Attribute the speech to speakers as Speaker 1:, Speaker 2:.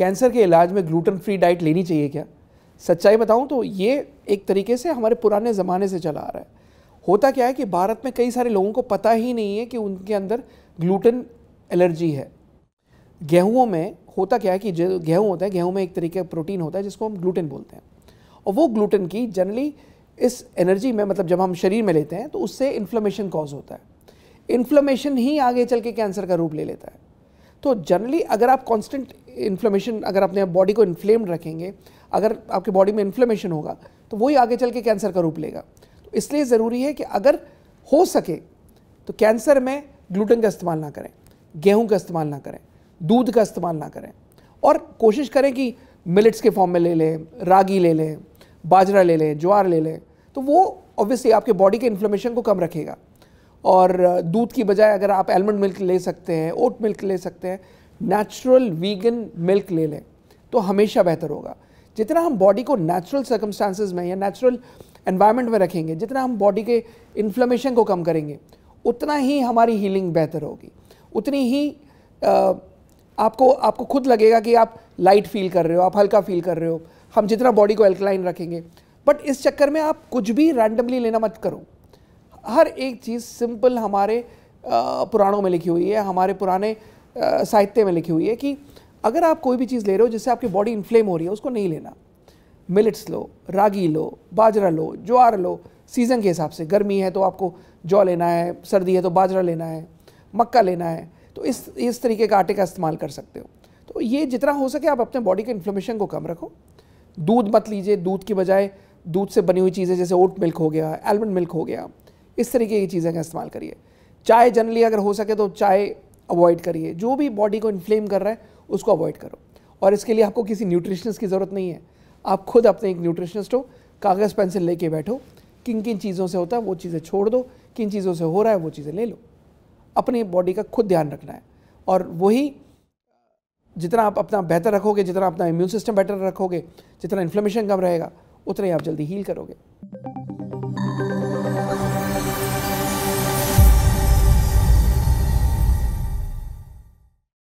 Speaker 1: cancer के इलाज में ग्लूटन फ्री डाइट लेनी चाहिए क्या सच्चाई बताऊं तो ये एक तरीके से हमारे पुराने ज़माने से चला आ रहा है होता क्या है कि भारत में कई सारे लोगों को पता ही नहीं है कि उनके अंदर ग्लूटन एलर्जी है गेहूँ में होता क्या है कि जो गेहूँ होता है गेहूँ में एक तरीके का प्रोटीन होता है जिसको हम ग्लूटिन बोलते हैं और वो ग्लूटिन की जनरली इस एनर्जी में मतलब जब हम शरीर में लेते हैं तो उससे इन्फ्लमेशन कॉज होता है इन्फ्लमेशन ही आगे चल के कैंसर का रूप ले लेता है तो जनरली अगर आप कॉन्स्टेंट इन्फ्लेमेशन अगर अपने बॉडी को इन्फ्लेम्ड रखेंगे अगर आपके बॉडी में इन्फ्लेमेशन होगा तो वही आगे चल के कैंसर का रूप लेगा तो इसलिए ज़रूरी है कि अगर हो सके तो कैंसर में ग्लूटन का इस्तेमाल ना करें गेहूं का इस्तेमाल ना करें दूध का इस्तेमाल ना करें और कोशिश करें कि मिलेट्स के फॉर्म में ले लें रागी ले लें बाजरा ले लें ज्वार ले लें तो वो ऑब्वियसली आपके बॉडी के इन्फ्लेमेशन को कम रखेगा और दूध की बजाय अगर आप एलमंड मिल्क ले सकते हैं ओट मिल्क ले सकते हैं नेचुरल वीगन मिल्क ले लें तो हमेशा बेहतर होगा जितना हम बॉडी को नेचुरल सर्कमस्टांसिस में या नेचुरल एनवायरनमेंट में रखेंगे जितना हम बॉडी के इन्फ्लेमेशन को कम करेंगे उतना ही हमारी हीलिंग बेहतर होगी उतनी ही आ, आपको आपको खुद लगेगा कि आप लाइट फील कर रहे हो आप हल्का फील कर रहे हो हम जितना बॉडी को एल्कलाइन रखेंगे बट इस चक्कर में आप कुछ भी रैंडमली लेना मत करो हर एक चीज़ सिंपल हमारे पुराणों में लिखी हुई है हमारे पुराने साहित्य में लिखी हुई है कि अगर आप कोई भी चीज़ ले रहे हो जिससे आपकी बॉडी इन्फ्लेम हो रही है उसको नहीं लेना मिलेट्स लो रागी लो बाजरा लो ज्वार लो सीज़न के हिसाब से गर्मी है तो आपको जौ लेना है सर्दी है तो बाजरा लेना है मक्का लेना है तो इस इस तरीके का आटे का इस्तेमाल कर सकते हो तो ये जितना हो सके आप अपने बॉडी के इन्फ्लेमेशन को कम रखो दूध मत लीजिए दूध की बजाय दूध से बनी हुई चीज़ें जैसे ओट मिल्क हो गया एलमंड मिल्क हो गया इस तरीके की चीज़ें का इस्तेमाल करिए चाय जनरली अगर हो सके तो चाय अवॉइड करिए जो भी बॉडी को इन्फ्लेम कर रहा है उसको अवॉइड करो और इसके लिए आपको किसी न्यूट्रिशनिस्ट की ज़रूरत नहीं है आप खुद अपने एक न्यूट्रिशनिस्ट हो कागज़ पेंसिल लेके बैठो किन किन चीज़ों से होता है वो चीज़ें छोड़ दो किन चीज़ों से हो रहा है वो चीज़ें ले लो अपनी बॉडी का खुद ध्यान रखना है और वही जितना आप अपना बेहतर रखोगे जितना अपना इम्यून सिस्टम बेटर रखोगे जितना इन्फ्लेमेशन कम रहेगा उतना ही आप जल्दी हील करोगे